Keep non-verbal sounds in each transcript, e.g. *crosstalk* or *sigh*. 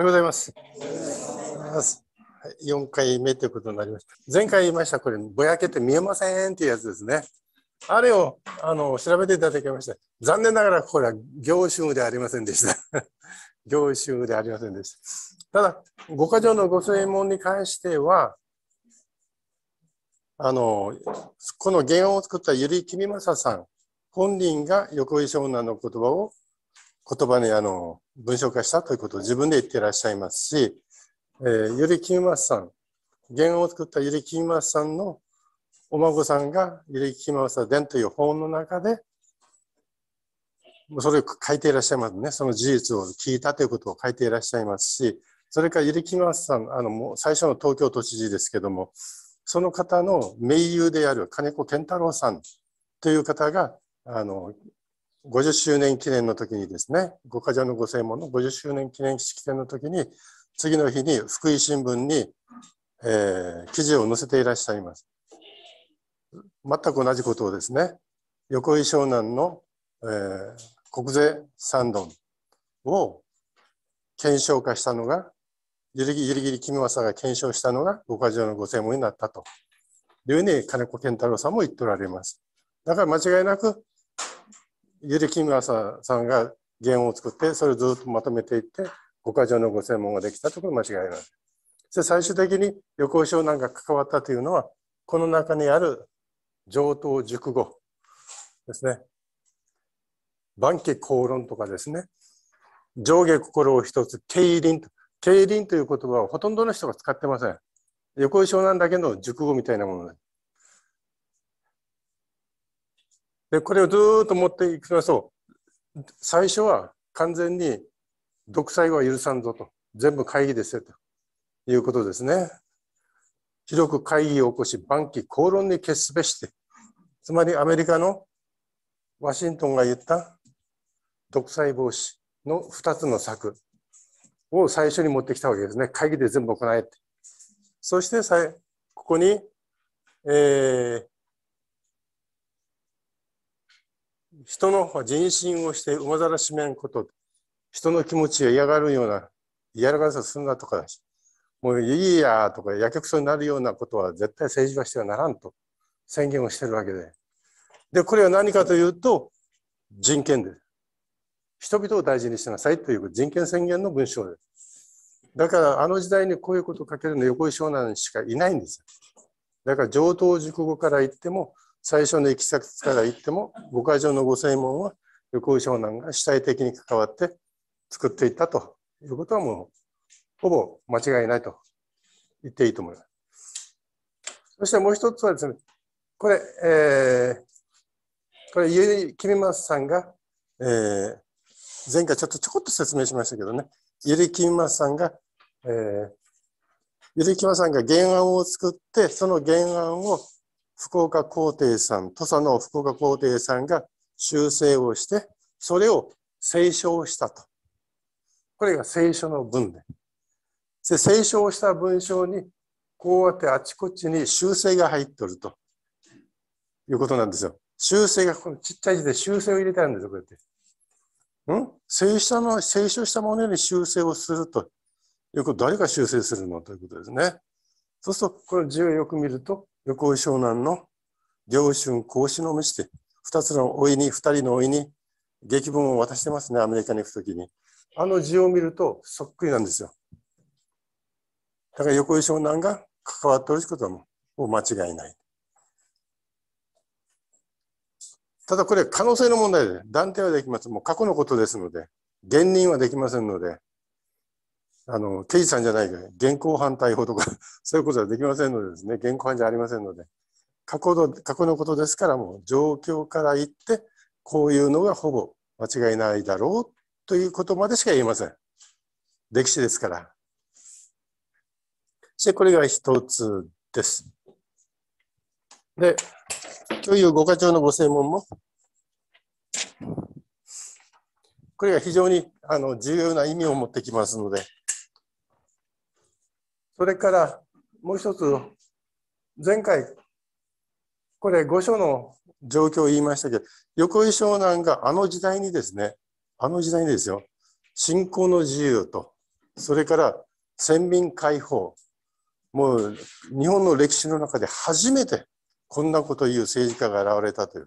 おはようございます。はい、4回目ということになりました。前回言いました、これ、ぼやけて見えませんっていうやつですね。あれをあの調べていただきました。残念ながら、これは行衆でありませんでした。*laughs* 業種でありませんでした。ただ、五箇条のご専門に関しては、あの、この原案を作った百合君正さん本人が横井湘南の言葉を言葉にあの文章化したということを自分で言っていらっしゃいますし、えー、ゆりきまさん、原案を作ったゆりきみまさんのお孫さんがゆりきみまさ伝という本の中で、それを書いていらっしゃいますね。その事実を聞いたということを書いていらっしゃいますし、それからゆりきみまさん、あの、もう最初の東京都知事ですけども、その方の盟友である金子健太郎さんという方が、あの、50周年記念の時にですね、五箇条のご正門の50周年記念式典の時に、次の日に福井新聞に、えー、記事を載せていらっしゃいます。全く同じことをですね、横井湘南の、えー、国税三度。を検証化したのが、ゆりぎりゆりぎり君正が検証したのが五箇条のご正門になったというふうに金子健太郎さんも言っておられます。だから間違いなくゆりきむラさんが原音を作って、それをずっとまとめていって、五箇条のご専門ができたところ間違いない。で最終的に横尾湘男が関わったというのは、この中にある上等熟語ですね。万家公論とかですね。上下心を一つ、経輪と。経輪という言葉はほとんどの人が使ってません。横尾湘男だけの熟語みたいなものです。で、これをずっと持っていきましょう。最初は完全に独裁は許さんぞと。全部会議ですよということですね。広く会議を起こし、晩期口論に決すべして、つまりアメリカのワシントンが言った独裁防止の2つの策を最初に持ってきたわけですね。会議で全部行えって。そしてさここに、えー、人の人心をして馬ざらしめんこと人の気持ちを嫌がるような嫌がらせをするなとかもういいやとかやけくそになるようなことは絶対政治はしてはならんと宣言をしてるわけででこれは何かというと人権です人々を大事にしなさいという人権宣言の文章ですだからあの時代にこういうことを書けるのは横井湘南しかいないんですだから上等熟語から言っても最初のいきさつから言っても五箇条の御正門は横井湘南が主体的に関わって作っていったということはもうほぼ間違いないと言っていいと思います。そしてもう一つはですね、これ、えー、これ、ゆりきみまさんが、えー、前回ちょっとちょこっと説明しましたけどね、ゆりきみまさんが、えー、ゆりきまさんが原案を作って、その原案を福岡皇帝さん、土佐の福岡皇帝さんが修正をして、それを聖書したと。これが聖書の文で。で聖書をした文章に、こうやってあちこちに修正が入っとるということなんですよ。修正が、このちっちゃい字で修正を入れたんですよ、こうやって。ん聖書の、聖書したものに修正をするということ、誰が修正するのということですね。そうすると、これ字をよく見ると、横井湘南の良春孔子の虫で2つの老いに二人の老いに劇本を渡してますねアメリカに行く時にあの字を見るとそっくりなんですよだから横井湘南が関わっておることはもう間違いないただこれ可能性の問題で断定はできますもう過去のことですので現任はできませんのであの、刑事さんじゃないかど、現行犯逮捕とか *laughs* そういうことはできませんのでですね、現行犯じゃありませんので、過去の、過去のことですからもう状況から言って、こういうのがほぼ間違いないだろうということまでしか言えません。歴史ですから。そしてこれが一つです。で、という五課長のご専門も、これが非常にあの重要な意味を持ってきますので、それからもう一つ、前回、これ御所の状況を言いましたけど、横井湘南があの時代にですね、あの時代にですよ、信仰の自由と、それから先民解放、もう日本の歴史の中で初めてこんなことを言う政治家が現れたという、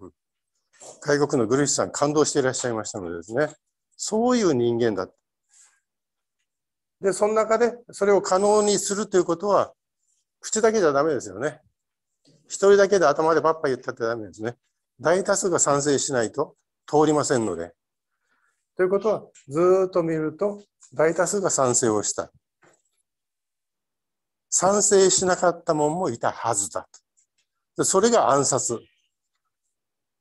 外国のグルーィスさん感動していらっしゃいましたのでですね、そういう人間だ。で、その中でそれを可能にするということは、口だけじゃダメですよね。一人だけで頭でばっぱ言ったってダメですね。大多数が賛成しないと通りませんので。ということは、ずっと見ると、大多数が賛成をした。賛成しなかった者もいたはずだと。それが暗殺。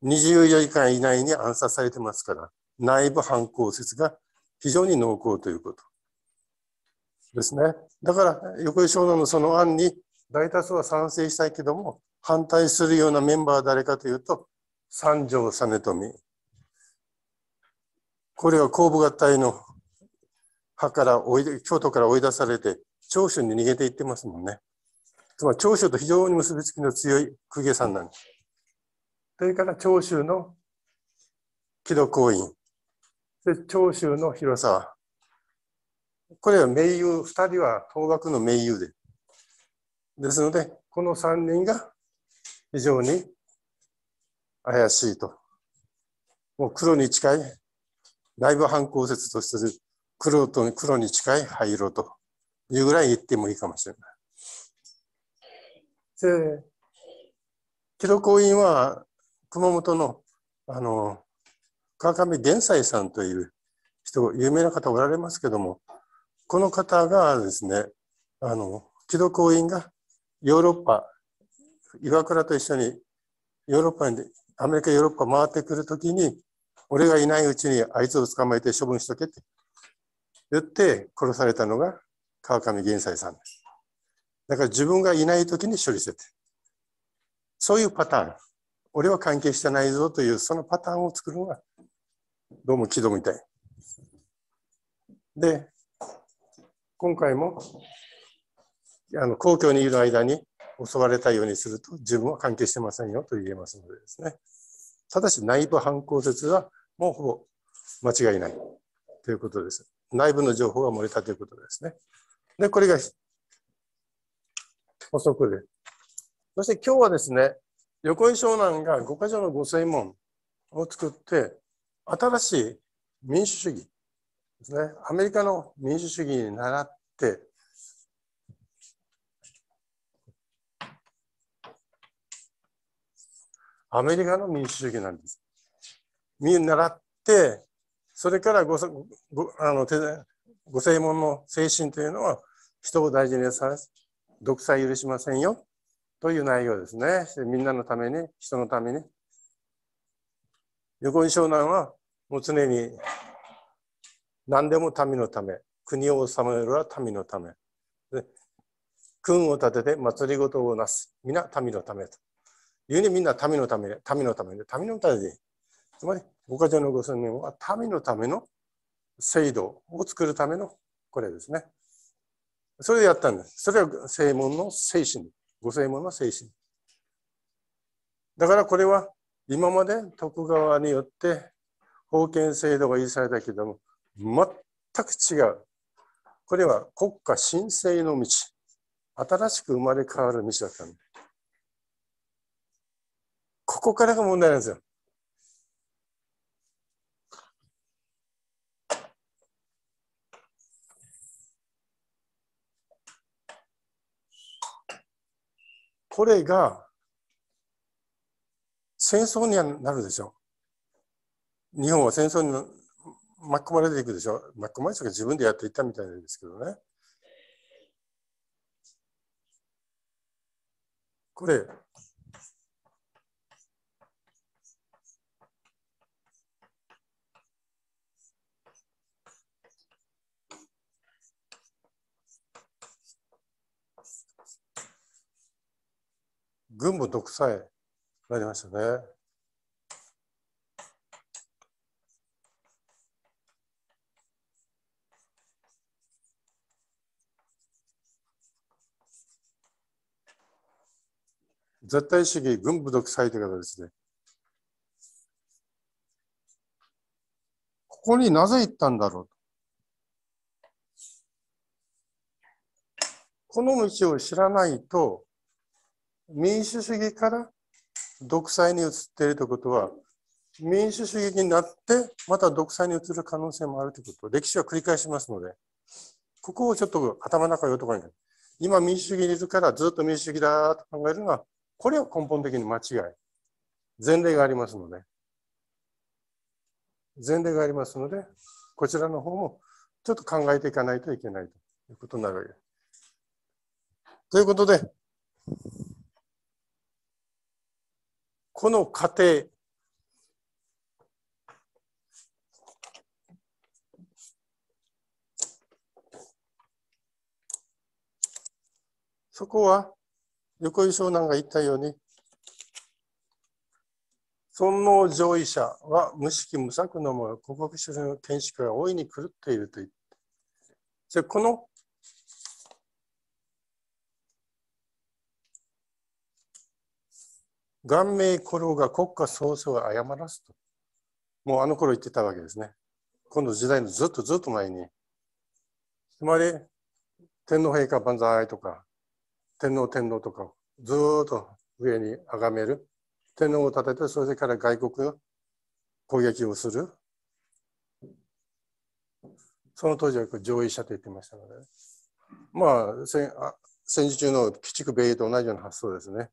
24時間以内に暗殺されてますから、内部犯行説が非常に濃厚ということ。ですね。だから、横井少年のその案に大多数は賛成したいけども、反対するようなメンバーは誰かというと、三条実富。これは後部合体の派から追い、京都から追い出されて、長州に逃げていってますもんね。つまり長州と非常に結びつきの強い公家さんなんです。それから長州の木戸公院、で長州の広沢、これは盟友、2人は当学の盟友で。ですので、この3人が非常に怪しいと。もう黒に近い内部犯行説として黒と黒に近い灰色というぐらい言ってもいいかもしれない。で、記録行員は熊本のあの川上玄斎さんという人、有名な方おられますけども、この方がですね、あの、木戸公院がヨーロッパ、岩倉と一緒にヨーロッパに、アメリカ、ヨーロッパ回ってくるときに、俺がいないうちにあいつを捕まえて処分しとけって言って殺されたのが川上玄斎さんです。だから自分がいないときに処理してて。そういうパターン。俺は関係してないぞというそのパターンを作るのが、どうも木戸みたい。で、今回もあの皇居にいる間に襲われたようにすると自分は関係してませんよと言えますのでですね。ただし内部犯行説はもうほぼ間違いないということです。内部の情報が漏れたということですね。で、これが補足で。そして今日はですね、横井湘南が5か条のご専門を作って、新しい民主主義ですね。アメリカの民主主義に倣って、アメリカの民主主義なんです。見習って、それからごごあのご正門の精神というのは、人を大事にさ独裁許しませんよという内容ですね。みんなのために、人のために。横井湘南はもう常に何でも民のため国を治めるは民のため君を立てて祭りごとをなす皆民のためというにみんな民のためで民のためで民のためでつまり五家条の五千年は民のための制度を作るためのこれですねそれでやったんですそれが正門の精神五正門の精神だからこれは今まで徳川によって封建制度が維持されたけども全く違う。これは国家神聖の道。新しく生まれ変わる道だったの。ここからが問題なんですよ。これが戦争にはなるでしょ。う。日本は戦争に巻き込まれていくでしょ巻き込まれて自分でやっていったみたいなんですけどねこれ軍部独裁なりましたね。絶対主義、軍部独裁という方ですね。ここになぜ行ったんだろうこの道を知らないと、民主主義から独裁に移っているということは、民主主義になって、また独裁に移る可能性もあるということ、歴史は繰り返しますので、ここをちょっと頭の中に置いとかない。今民主主義にいるからずっと民主主義だと考えるのはこれを根本的に間違い。前例がありますので。前例がありますので、こちらの方もちょっと考えていかないといけないということになるわけです。ということで、この過程、そこは横井湘南が言ったように尊王上位者は無識無策のも国告主の見識は大いに狂っていると言ってゃこの顔名古老が国家総書を謝らすともうあの頃言ってたわけですね今度時代のずっとずっと前につまり天皇陛下万歳とか天皇天皇とかをずっと上に崇める天皇を立ててそれから外国が攻撃をするその当時は上位者と言ってましたので、まあ、戦あ戦時中の鬼畜米英と同じような発想ですね。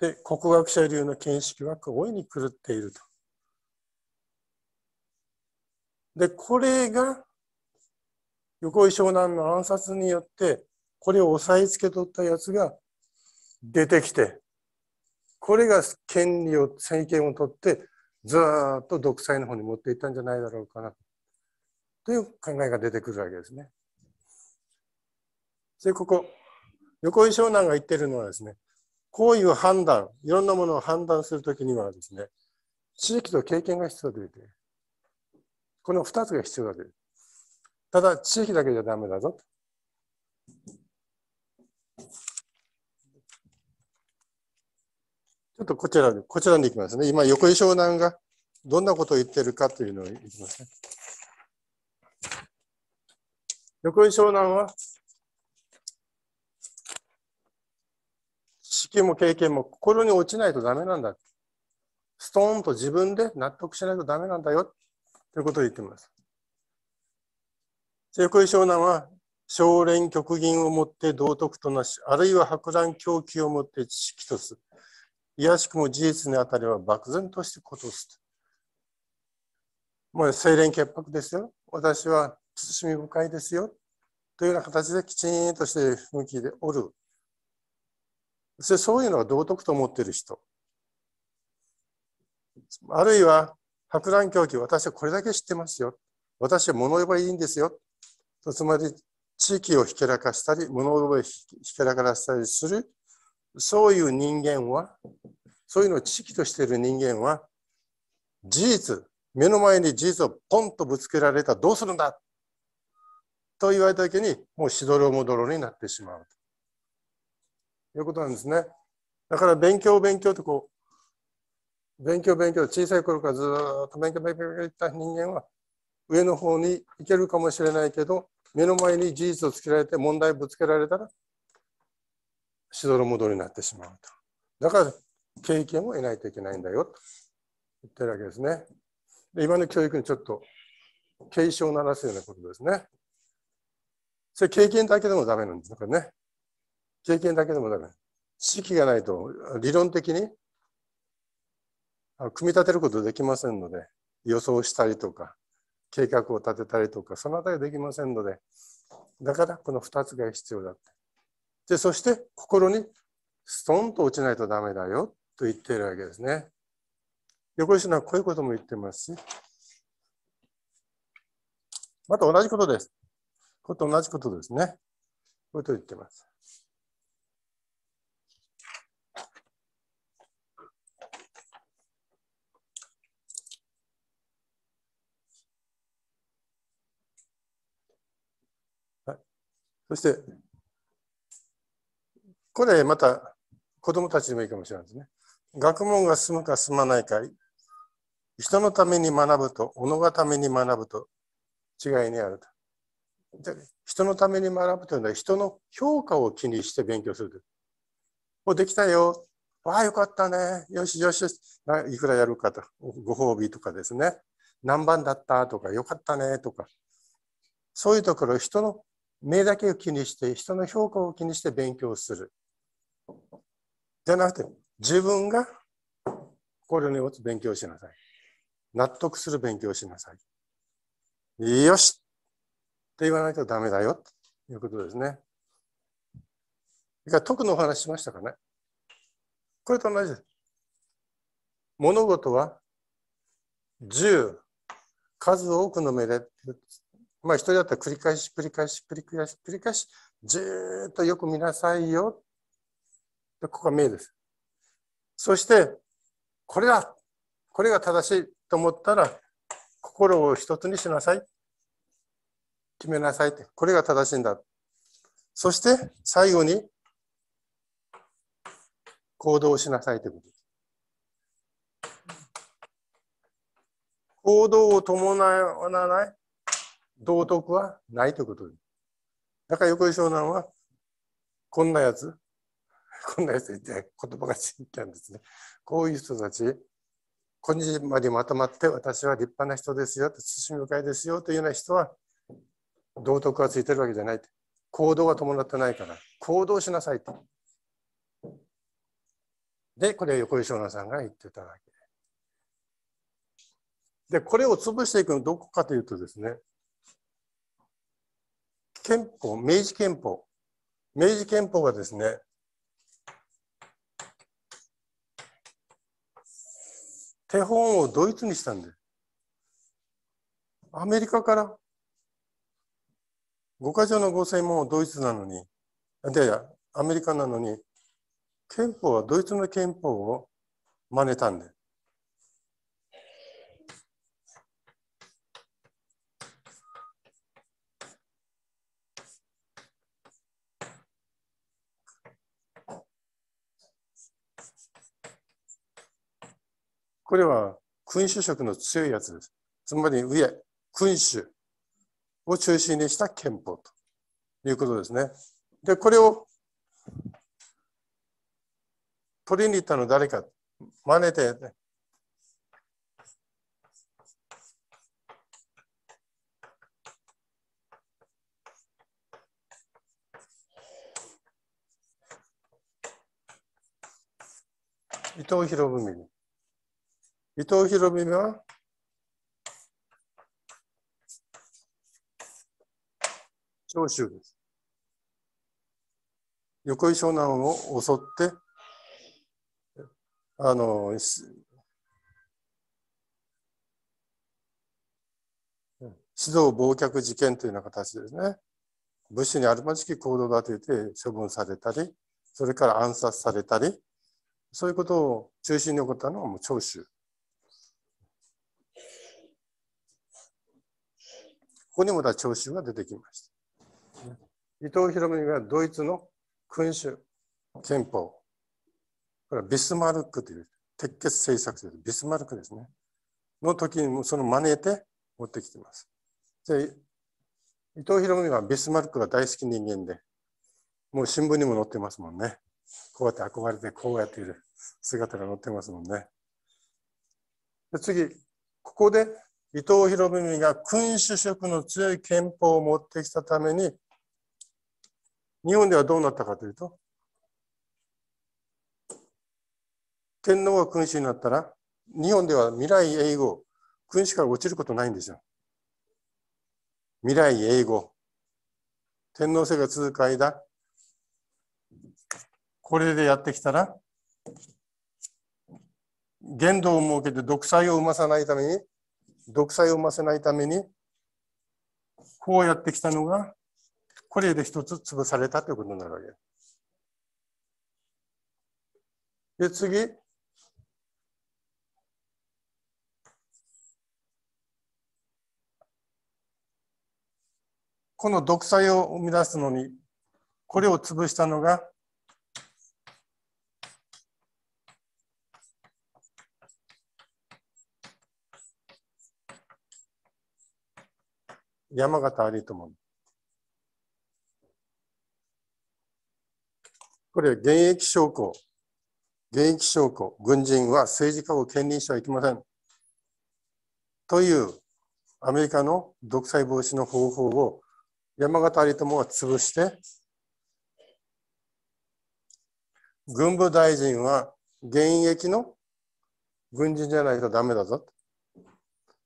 で国学者流の見識は大いに狂っていると。でこれが横井湘南の暗殺によってこれを押さえつけとったやつが出てきて、これが権利を、政権を取って、ずっと独裁の方に持っていったんじゃないだろうかな、という考えが出てくるわけですね。で、ここ、横井湘南が言ってるのはですね、こういう判断、いろんなものを判断するときにはですね、知識と経験が必要でいて、この2つが必要だという。ただ、地域だけじゃダメだぞ。ちょっとこちら、こちらでいきますね。今、横井湘南がどんなことを言ってるかというのをいきますね。横井湘南は、知識も経験も心に落ちないとダメなんだ。ストーンと自分で納得しないとダメなんだよ。ということを言ってます。横井湘南は、少年極銀をもって道徳となし、あるいは博覧狂気をもって知識とす。いやしくも事実にあたりは漠然としてことすもう清廉潔白ですよ。私は慎み深いですよ。というような形できちんとして向きでおる。そしてそういうのが道徳と思っている人。あるいは博覧狂気、私はこれだけ知ってますよ。私は物えばいいんですよ。つまり地域をひけらかしたり、物覚えひけらかしたりするそういう人間は、そういうのを知識としている人間は、事実、目の前に事実をポンとぶつけられたらどうするんだと言われた時に、もうしどろもどろになってしまうということなんですね。だから勉強勉強とこう、勉強勉強、小さい頃からずっと勉強勉強勉強った人間は、上の方に行けるかもしれないけど、目の前に事実をつけられて問題ぶつけられたらしどろもどりになってしまうと。だから経験を得ないといけないんだよと言ってるわけですね。今の教育にちょっと警鐘を鳴らすようなことですね。それ経験だけでもダメなんですね、これね。経験だけでもダメ。知識がないと理論的に組み立てることできませんので、予想したりとか、計画を立てたりとか、そのあたりできませんので、だからこの2つが必要だって。でそして心にストンと落ちないとダメだよと言っているわけですね。横石はこういうことも言ってますし、また同じことです。こと同じことですね。こういうことを言ってます。はい、そしてこれまた子供たちでもいいかもしれないですね。学問が進むか進まないか、人のために学ぶと、己がために学ぶと違いにあると。で人のために学ぶというのは人の評価を気にして勉強するもうできたよ。わあ、よかったね。よしよしよし。いくらやるかと。ご褒美とかですね。何番だったとか、よかったねとか。そういうところ、人の目だけを気にして人の評価を気にして勉強するじゃなくて自分が心に持つ勉強しなさい納得する勉強しなさいよしって言わないとダメだよということですねそから徳のお話しましたかねこれと同じです物事は十数多くの目でまあ一人だったら繰り返し繰り返し繰り返し繰り返しずっとよく見なさいよ。でここが目です。そしてこれだこれが正しいと思ったら心を一つにしなさい。決めなさいって。これが正しいんだ。そして最後に行動しなさいということです。行動を伴わない道徳はないということです。だから横井湘南は、こんなやつ、こんなやつって言葉がちっちゃいんですね。こういう人たち、今じまでまとまって私は立派な人ですよ、慎み深いですよというような人は、道徳がついてるわけじゃない。行動が伴ってないから、行動しなさいと。で、これ横井湘南さんが言ってたわけで。で、これを潰していくのどこかというとですね、憲法、明治憲法。明治憲法がですね、手本をドイツにしたんで、アメリカから、五か条の合成もドイツなのに、いやいや、アメリカなのに、憲法はドイツの憲法を真似たんで、これは君主色の強いやつです。つまり上、君主を中心にした憲法ということですね。で、これを取りに行ったの誰か、真似て、伊藤博文。伊藤博文は長州です。横井湘南を襲ってあの指導忘却事件というような形ですね武士にあるまじき行動が出て処分されたりそれから暗殺されたりそういうことを中心に起こったのはもう長州ここにもまた聴衆が出てきました。伊藤博文がドイツの君主憲法、これはビスマルクという鉄血政策というビスマルクですね。の時にもその真似て持ってきています。で伊藤博文はビスマルクが大好き人間で、もう新聞にも載ってますもんね。こうやって憧れてこうやっている姿が載ってますもんね。で次、ここで伊藤博文が君主色の強い憲法を持ってきたために、日本ではどうなったかというと、天皇が君主になったら、日本では未来永劫、君主から落ちることないんですよ。未来永劫。天皇制が続く間、これでやってきたら、限度を設けて独裁を生まさないために、独裁を生ませないために、こうやってきたのが、これで一つ潰されたということになるわけで次、この独裁を生み出すのに、これを潰したのが山形有朋。これ現役将校。現役将校、軍人は政治家を兼任してはいけません。というアメリカの独裁防止の方法を山形有朋は潰して、軍部大臣は現役の軍人じゃないとダメだぞ。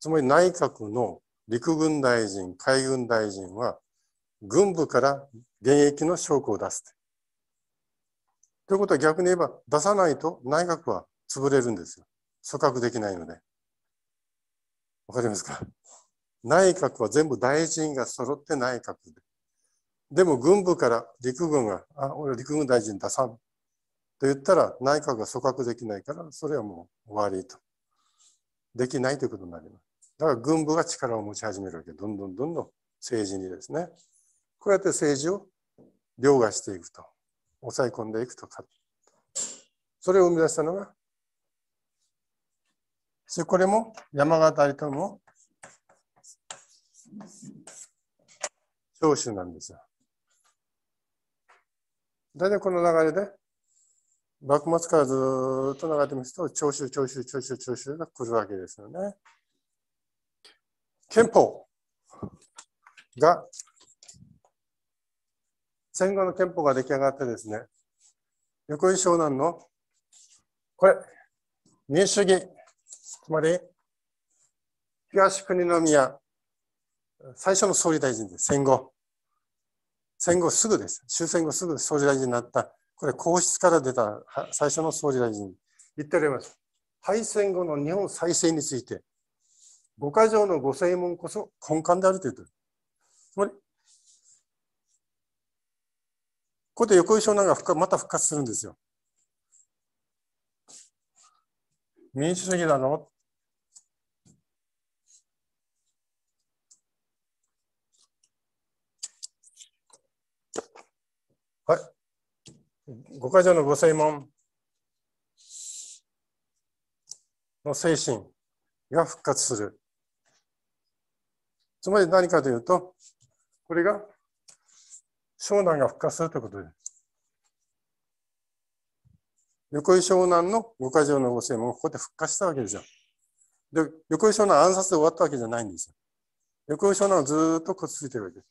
つまり内閣の陸軍大臣、海軍大臣は軍部から現役の証拠を出す。ということは逆に言えば出さないと内閣は潰れるんですよ。組閣できないので。わかりますか内閣は全部大臣が揃って内閣で。でも軍部から陸軍が、あ、俺陸軍大臣出さん。と言ったら内閣が組閣できないから、それはもう終わりと。できないということになります。だから軍部が力を持ち始めるわけどんどんどんどん政治にですねこうやって政治を凌駕していくと抑え込んでいくとかそれを生み出したのがそこれも山形有とも長州なんですよ。大体この流れで幕末からずっと流れてますと長州長州長州長州が来るわけですよね。憲法が、戦後の憲法が出来上がってですね、横井湘南の、これ、民主主義、つまり、東国宮、最初の総理大臣です、戦後。戦後すぐです。終戦後すぐ総理大臣になった。これ、皇室から出た最初の総理大臣。に言っております。敗戦後の日本再生について五箇条のご正門こそ根幹であると言うと。つまり、ここで横井湘男がまた復活するんですよ。民主主義だろはい。五箇条のご正門の精神が復活する。つまり何かというと、これが湘南が復活するということです。横井湘南の五箇条の五世もここで復活したわけですよ。で、横井湘南暗殺で終わったわけじゃないんですよ。横井湘南はずっとくっついてるわけです。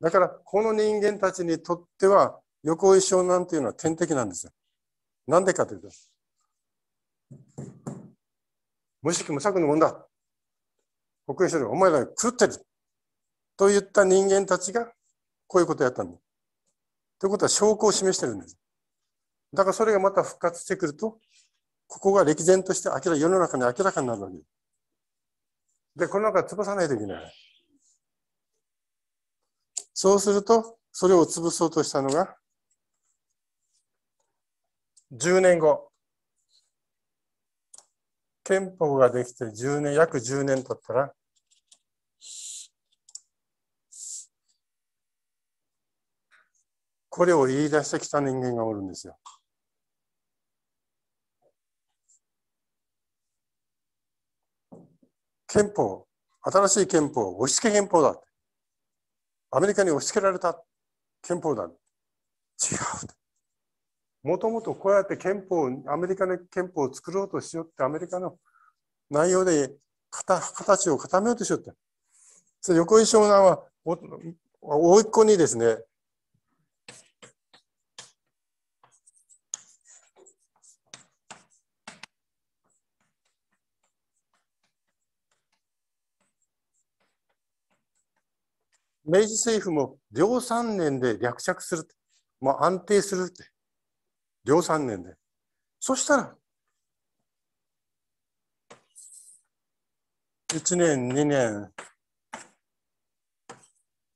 だから、この人間たちにとっては、横井湘南というのは天敵なんですよ。なんでかというと、無色無策のもんだ。国営諸でお前ら狂ってる。といった人間たちがこういうことをやったんだ。ということは証拠を示してるんです。だからそれがまた復活してくると、ここが歴然として明ら世の中に明らかになるわけです。で、この中潰さないといけない。そうすると、それを潰そうとしたのが、10年後。憲法ができて10年、約10年経ったら、これを言い出してきた人間がおるんですよ。憲法、新しい憲法、押し付け憲法だ。アメリカに押し付けられた憲法だ。違う。もともとこうやって憲法、アメリカの憲法を作ろうとしようって、アメリカの内容で形を固めようとしようって。横井湘南は、おお甥っ子にですね、明治政府も両三年で略着するもう安定するって、両三年で。そしたら、一年、二年、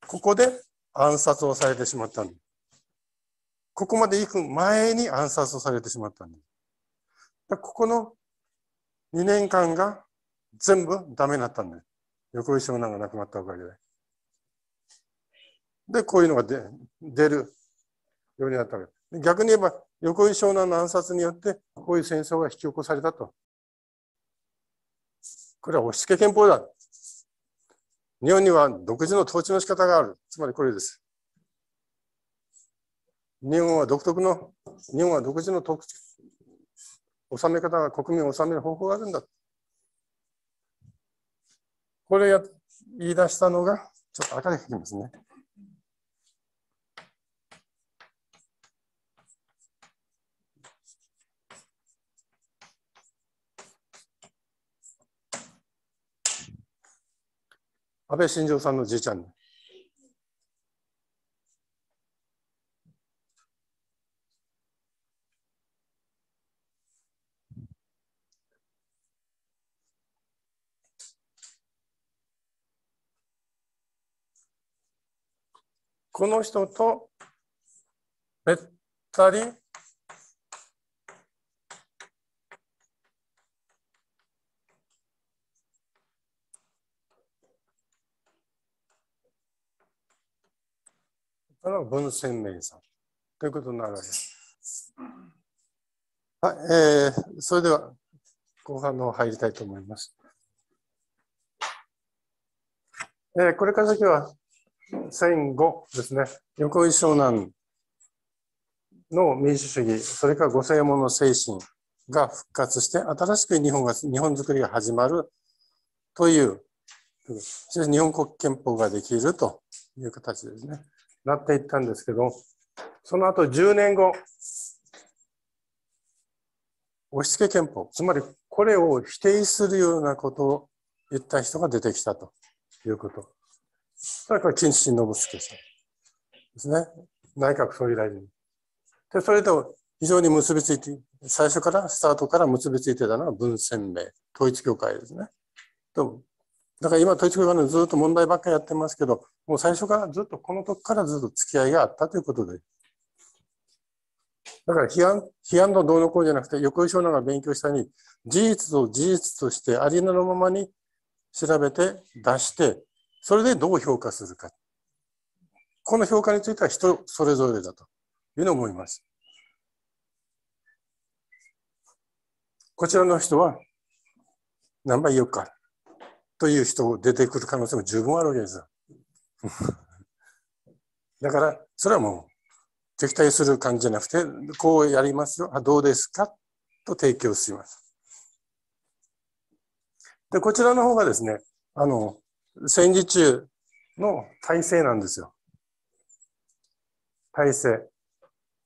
ここで暗殺をされてしまったんここまで行く前に暗殺をされてしまったんでここの二年間が全部ダメなったんだよ。横井少男が亡くなったおかげで。で、こういうのが出るようになったわけ逆に言えば、横井湘南の暗殺によって、こういう戦争が引き起こされたと。これは押し付け憲法だ。日本には独自の統治の仕方がある。つまりこれです。日本は独特の、日本は独自の特治め方が国民を治める方法があるんだ。これや言い出したのが、ちょっと赤で書きますね。安倍晋三さんのじいちゃんに。この人とべったり文鮮明さんということになるわけです。はい、えー、それでは後半の入りたいと思います。えー、これから先は戦後ですね、横井湘南の民主主義、それからご世門の精神が復活して、新しく日本が、日本づくりが始まるという、日本国憲法ができるという形ですね。なっていったんですけど、その後10年後、押し付け憲法、つまりこれを否定するようなことを言った人が出てきたということ。それから金信信介さんですね。内閣総理大臣。で、それと非常に結びついて、最初から、スタートから結びついてたのは文鮮明、統一教会ですね。とだから今、統一教会のずっと問題ばっかりやってますけど、もう最初からずっとこの時からずっと付き合いがあったということで。だから批判、批判のどうのこうじゃなくて、横井少年が勉強したに、事実を事実としてありのままに調べて出して、それでどう評価するか。この評価については人それぞれだというのを思います。こちらの人は何倍言おうか。という人が出てくる可能性も十分あるわけですよ。*laughs* だから、それはもう敵対する感じじゃなくて、こうやりますよ、あどうですかと提供します。で、こちらの方がですね、あの、戦時中の体制なんですよ。体制。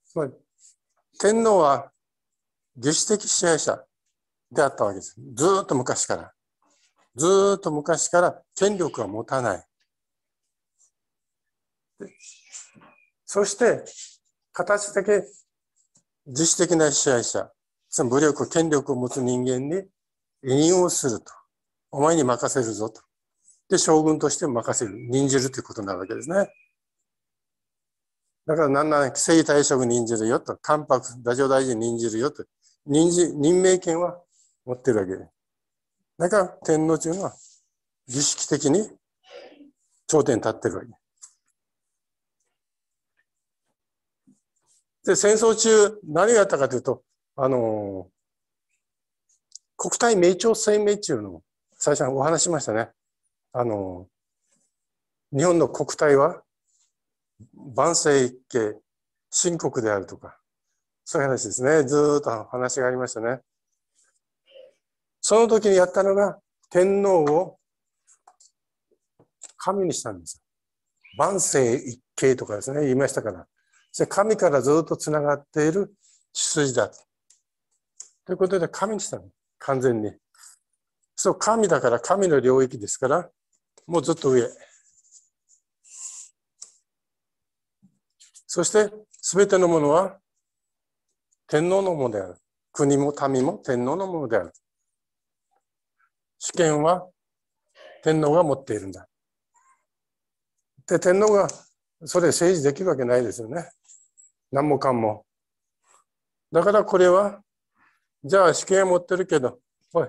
つまり、天皇は自主的支配者であったわけです。ずっと昔から。ずっと昔から権力は持たない。そして、形だけ自主的な支配者、その武力、権力を持つ人間に委任をすると。お前に任せるぞと。で、将軍として任せる、任じるということなわけですね。だからなんなら、正義大職任じるよと、関白、太政大臣任じるよと、任じ、任命権は持ってるわけです。だから天皇というのは儀式的に頂点に立ってるわけ。で、戦争中何があったかというと、あのー、国体名朝鮮命中の最初にお話しましたね。あのー、日本の国体は万世一系、新国であるとか、そういう話ですね。ずっと話がありましたね。その時にやったのが、天皇を神にしたんです。万世一系とかですね、言いましたから。神からずっとつながっている血筋だと。ということで、神にしたの。完全に。そう、神だから、神の領域ですから、もうずっと上。そして、すべてのものは天皇のものである。国も民も天皇のものである。主権は天皇が持っているんだ。で、天皇がそれ政治できるわけないですよね。何もかんも。だからこれは、じゃあ主権持ってるけど、おい、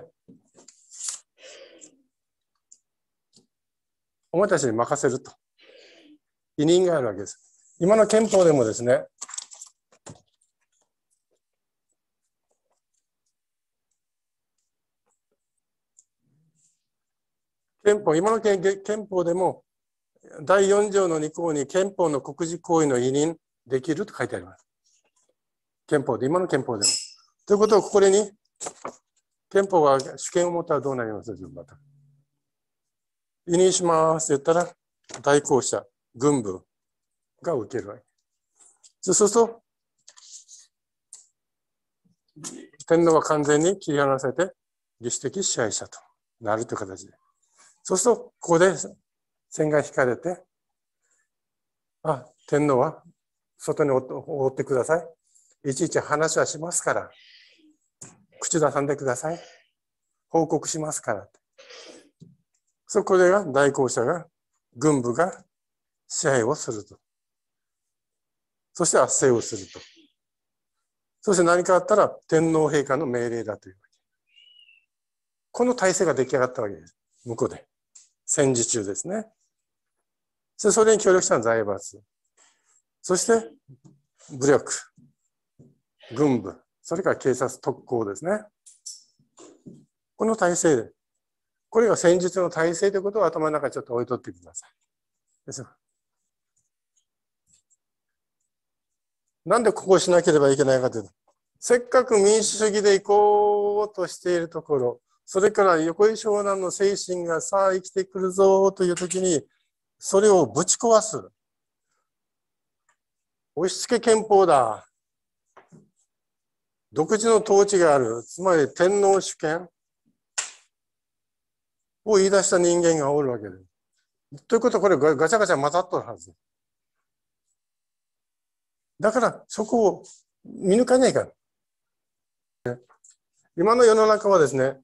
お前たちに任せると。委任があるわけです。今の憲法でもですね、憲法、今の憲法でも、第4条の2項に憲法の国事行為の委任できると書いてあります。憲法で、今の憲法でも。ということを、ここに、憲法が主権を持ったらどうなりますよ、また。委任しますって言ったら、代行者、軍部が受けるわけ。そうすると、天皇は完全に切り離されて、自主的支配者となるという形で。そうすると、ここで線が引かれて、あ、天皇は外に覆ってください。いちいち話はしますから。口出さんでください。報告しますから。そこでが代行者が、軍部が支配をすると。そして圧政をすると。そして何かあったら天皇陛下の命令だというわけ。この体制が出来上がったわけです。向こうで。戦時中ですね。それに協力したのは財閥。そして武力、軍部、それから警察特攻ですね。この体制で。これが戦術の体制ということを頭の中にちょっと置いとってください。ですなんでここをしなければいけないかというと、せっかく民主主義で行こうとしているところ、それから横井湘南の精神がさあ生きてくるぞという時に、それをぶち壊す。押し付け憲法だ。独自の統治がある。つまり天皇主権を言い出した人間がおるわけでということはこれガチャガチャ混ざっとるはず。だからそこを見抜かねえか今の世の中はですね、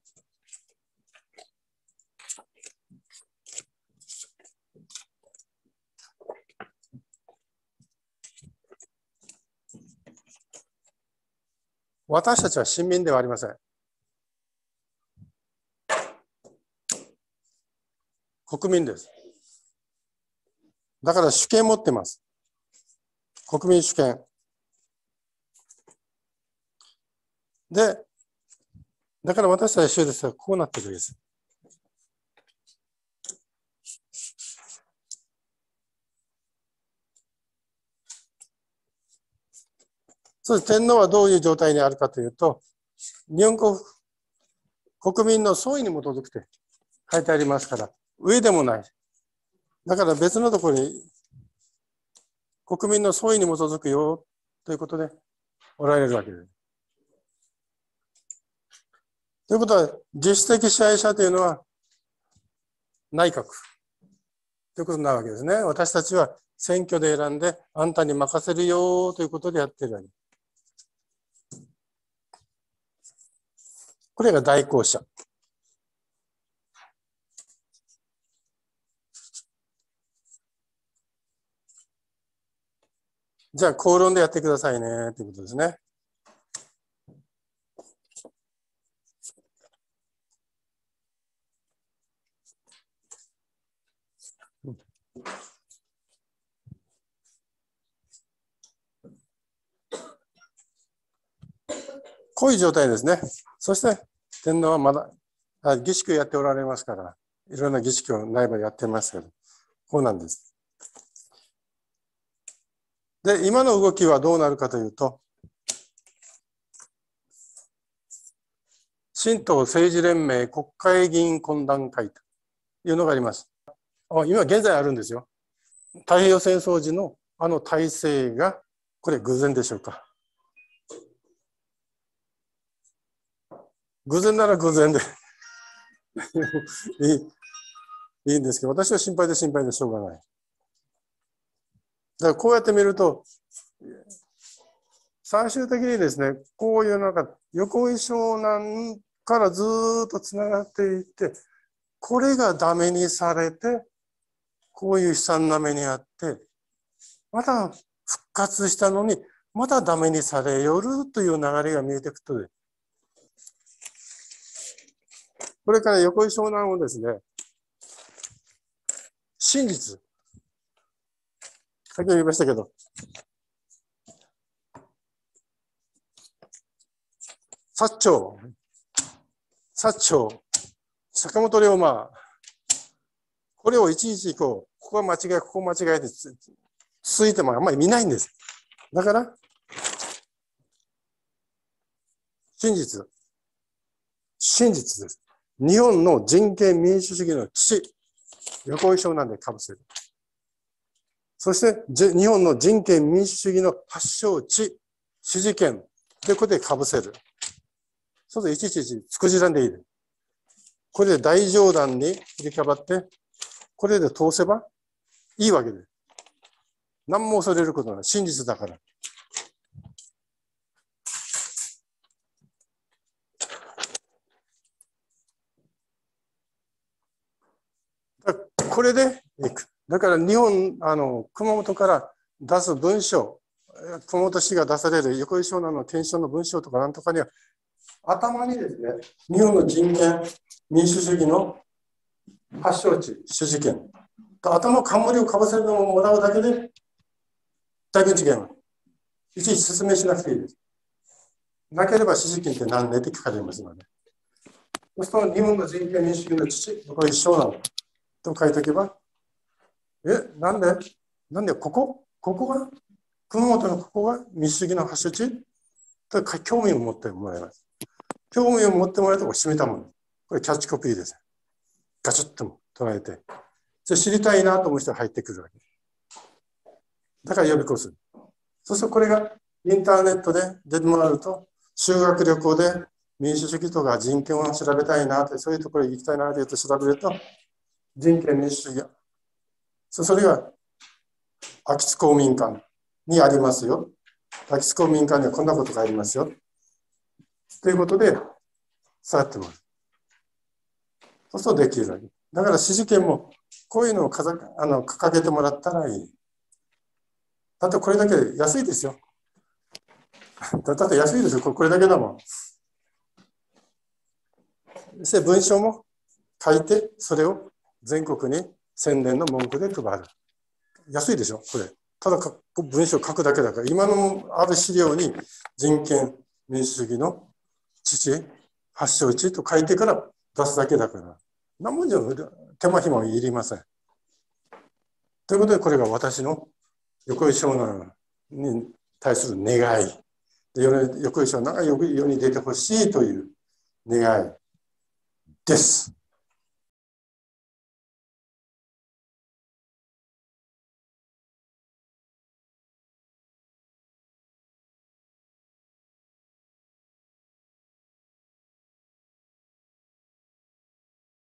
私たちは親民ではありません。国民です。だから主権持ってます。国民主権。で、だから私たちは主ですが、こうなってるわけです。そして天皇はどういう状態にあるかというと、日本国国民の総意に基づくて書いてありますから、上でもない。だから別のところに、国民の総意に基づくよということでおられるわけです。ということは、自主的支配者というのは内閣ということなわけですね。私たちは選挙で選んで、あんたに任せるよということでやってるわけです。これが代行者。じゃあ、口論でやってくださいね、ということですね。こういう状態ですね。そして天皇はまだ、儀式をやっておられますから、いろんな儀式を内部やってますけど、こうなんです。で、今の動きはどうなるかというと、神道政治連盟国会議員懇談会というのがあります。今現在あるんですよ。太平洋戦争時のあの体制が、これ偶然でしょうか。偶然なら偶然で *laughs* いい、いいんですけど、私は心配で心配でしょうがない。だからこうやって見ると、最終的にですね、こういうなんか横井湘南からずっとつながっていって、これがダメにされて、こういう悲惨な目にあって、また復活したのに、またダメにされよるという流れが見えてくると、これから横井湘南をですね、真実。先ほど言いましたけど、薩長、薩長、坂本龍馬、これをいちいちこう、ここは間違い、ここ間違いでつついてもあんまり見ないんです。だから、真実。真実です。日本の人権民主主義の父、横井なんでかぶせる。そして、日本の人権民主主義の発祥地、支持権、で、ここでかぶせる。そうすると、いちいちつくじらんでいい。これで大上段に振りかばって、これで通せばいいわけです。何も恐れることない。真実だから。れで行く。だから日本、あの、熊本から出す文章、熊本市が出される横井湘南の検証の文章とかなんとかには、頭にですね、日本の人権、民主主義の発祥地、主事権、頭冠をかぶせるのをもらうだけで、大分事件は、いちいち説明しなくていいです。なければ主事権って何年って聞かれますので。そうすると日本の人権民主主義の父、横井湘南。と書いておけば、え、なんでなんでここここが熊本のここが民主主義の発祥地と興味を持ってもらいます。興味を持ってもらえたら締めたもの。これキャッチコピーです。ガチッと捉えて。じゃ知りたいなと思う人が入ってくるわけ。だから呼び越す。そうするとこれがインターネットで出てもらうと、修学旅行で民主主義とか人権を調べたいなって、そういうところに行きたいなって言うと調べると、人権民主主義やそれが空き地公民館にありますよ空き地公民館にはこんなことがありますよということで触ってますそうするとできるわけだから支持権もこういうのをかざあの掲げてもらったらいいだってこれだけで安いですよ *laughs* だって安いですよこれだけだもんそして文章も書いてそれを全国に宣伝の文句で配る。安いでしょ、これ。ただ文章を書くだけだから、今のある資料に人権、民主主義の父、発祥地と書いてから出すだけだから、何もじゃ手間暇いりません。ということで、これが私の横井湘南に対する願い。で横井湘南が世に出てほしいという願いです。